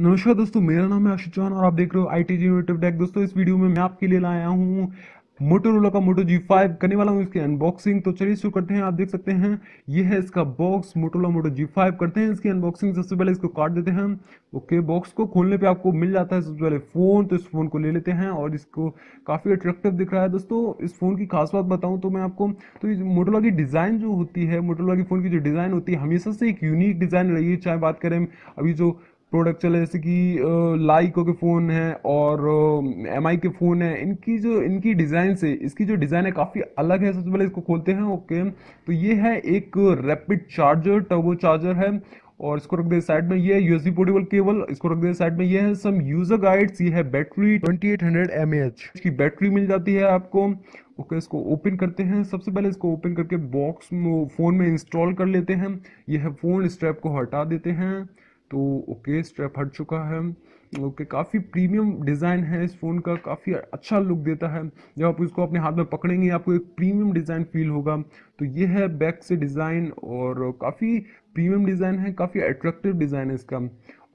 नमस्कार दोस्तों मेरा नाम है आशु चौहान और आप देख रहे हो आई टी जी टेक दोस्तों इस वीडियो में मैं आपके लिए लाया हूँ मोटोरोला का मोटो जी फाइव करने वाला हूँ इसकी अनबॉक्सिंग तो चलिए शुरू करते हैं आप देख सकते हैं ये है इसका box Motorola moto G five करते हैं इसकी अनबॉक्सिंग सबसे पहले इसको काट देते हैं ओके बॉक्स को खोलने पे आपको मिल जाता है सबसे पहले फ़ोन तो इस फ़ोन को ले लेते हैं और इसको काफ़ी अट्रैक्टिव दिख रहा है दोस्तों इस फ़ोन की खास बात बताऊँ तो मैं आपको तो इस मोटोला की डिज़ाइन जो होती है मोटोला की फ़ोन की जो डिज़ाइन होती है हमेशा से एक यूनिक डिज़ाइन रही है चाहे बात करें अभी जो प्रोडक्ट चले जैसे कि लाइको के फ़ोन है और एम आई के फ़ोन है इनकी जो इनकी डिज़ाइन से इसकी जो डिज़ाइन है काफ़ी अलग है सबसे पहले इसको खोलते हैं ओके तो ये है एक रैपिड चार्जर टर्बो चार्जर है और इसको रख दे साइड में ये है यूएसबी पोर्टेबल केबल इसको रख दे साइड में ये है सम यूजर गाइड्स ये है बैटरी 2800 एमएएच इसकी बैटरी मिल जाती है आपको ओके इसको ओपन करते हैं सबसे पहले इसको ओपन करके बॉक्स फ़ोन में इंस्टॉल कर लेते हैं यह है फ़ोन स्ट्रैप को हटा देते हैं तो ओके स्ट्रैप हट चुका है ओके काफ़ी प्रीमियम डिज़ाइन है इस फ़ोन का काफ़ी अच्छा लुक देता है जब आप इसको अपने हाथ में पकड़ेंगे आपको एक प्रीमियम डिज़ाइन फील होगा तो ये है बैक से डिज़ाइन और काफ़ी प्रीमियम डिज़ाइन है काफ़ी अट्रैक्टिव डिज़ाइन है इसका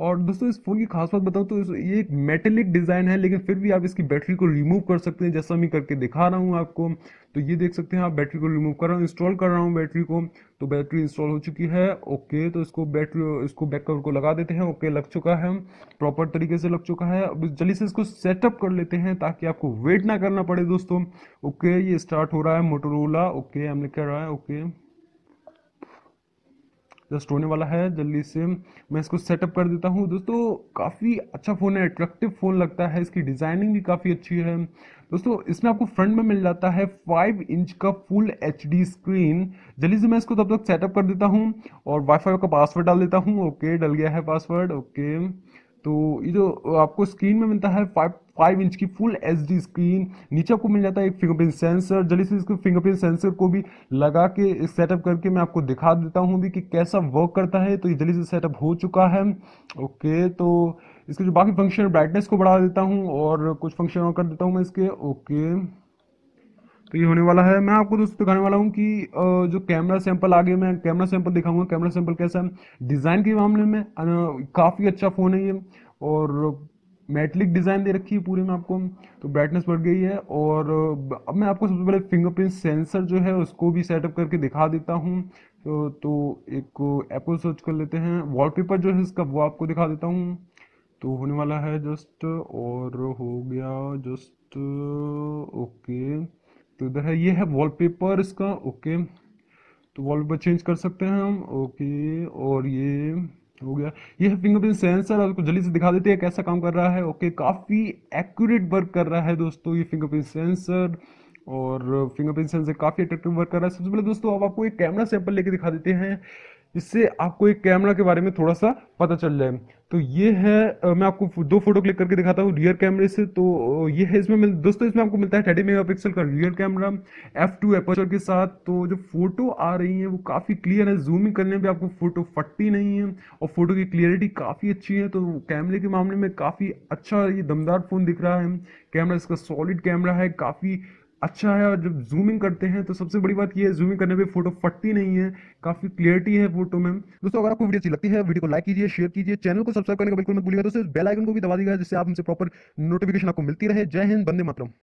और दोस्तों इस फ़ोन की खास बात बताऊँ तो ये एक मेटेलिक डिज़ाइन है लेकिन फिर भी आप इसकी बैटरी को रिमूव कर सकते हैं जैसा मैं करके दिखा रहा हूँ आपको तो ये देख सकते हैं आप बैटरी को रिमूव कर रहा हूँ इंस्टॉल कर रहा हूँ बैटरी को तो बैटरी इंस्टॉल हो चुकी है ओके तो इसको बैटरी इसको बैक कवर को लगा देते हैं ओके लग चुका है प्रॉपर तरीके से लग चुका है अब जल्दी से इसको सेटअप कर लेते हैं ताकि आपको वेट ना करना पड़े दोस्तों ओके ये स्टार्ट हो रहा है मोटोरोला ओके हमने कह रहा है ओके जस्ट होने वाला है जल्दी से मैं इसको सेटअप कर देता हूँ दोस्तों काफ़ी अच्छा फ़ोन है अट्रैक्टिव फ़ोन लगता है इसकी डिज़ाइनिंग भी काफ़ी अच्छी है दोस्तों इसमें आपको फ्रंट में मिल जाता है फाइव इंच का फुल एच स्क्रीन जल्दी से मैं इसको तब तक सेटअप कर देता हूँ और वाईफाई का पासवर्ड डाल देता हूँ ओके डल गया है पासवर्ड ओके तो ये जो आपको स्क्रीन में मिलता है फाइव फाइव इंच की फुल एच स्क्रीन नीचे आपको मिल जाता है एक फिंगरप्रिंट सेंसर जल्दी से इसको फिंगरप्रिंट सेंसर को भी लगा के सेटअप करके मैं आपको दिखा देता हूँ भी कि कैसा वर्क करता है तो ये जल्दी से सेटअप हो चुका है ओके तो इसके जो बाकी फंक्शन ब्राइटनेस को बढ़ा देता हूँ और कुछ फंक्शन और कर देता हूँ मैं इसके ओके तो ये होने वाला है मैं आपको दोस्तों दिखाने वाला हूँ कि जो कैमरा सैंपल आगे मैं कैमरा सैंपल दिखाऊंगा कैमरा सैंपल कैसा है डिज़ाइन के मामले में काफ़ी अच्छा फ़ोन है ये और मेटलिक डिज़ाइन दे रखी है पूरे में आपको तो ब्राइटनेस बढ़ गई है और अब मैं आपको सबसे पहले फिंगरप्रिंट सेंसर जो है उसको भी सेटअप करके दिखा देता हूँ तो, तो एक ऐप को सर्च कर लेते हैं वॉलपेपर जो है इसका वो आपको दिखा देता हूँ तो होने वाला है जस्ट और हो गया जस्ट ओके तो इधर है ये है वॉलपेपर इसका ओके तो वॉलपेपर चेंज कर सकते हैं हम ओके और ये हो गया ये है फिंगरप्रिंट सेंसर आपको जल्दी से दिखा देते हैं कैसा काम कर रहा है ओके काफ़ी एक्यूरेट वर्क कर रहा है दोस्तों ये फिंगरप्रिंट सेंसर और फिंगरप्रिंट सेंसर काफ़ी अट्रेक्टिव वर्क कर रहा है सबसे पहले दोस्तों अब आपको एक कैमरा सैंपल लेके दिखा देते हैं इससे आपको एक कैमरा के बारे में थोड़ा सा पता चल जाए तो ये है मैं आपको दो फोटो क्लिक करके दिखाता हूँ रियर कैमरे से तो ये है इसमें दोस्तों इसमें आपको मिलता है थर्टी मेगा पिक्सल का rear camera F two aperture के साथ तो जो फोटो आ रही है वो काफ़ी क्लियर है जूमिंग करने में आपको फोटो फटती नहीं है और फोटो की क्लियरिटी काफ़ी अच्छी है तो कैमरे के मामले में काफ़ी अच्छा ये दमदार फ़ोन दिख रहा है कैमरा इसका सॉलिड कैमरा है काफ़ी अच्छा है और जब जूमिंग करते हैं तो सबसे बड़ी बात यह है जूमिंग करने पे फोटो फटती नहीं है काफी क्लियरिटी है फोटो में दोस्तों अगर आपको वीडियो अच्छी लगती है वीडियो को लाइक कीजिए शेयर कीजिए चैनल को सब्सक्राइब करने का बिल्कुल मत भूलिएगा दोस्तों बेल आइकन को भी दबा दीजिएगा जिससे आप हमसे प्रॉपर नोटिफिकेशन आपको मिलती रहे जय हिंद बंदे मातरम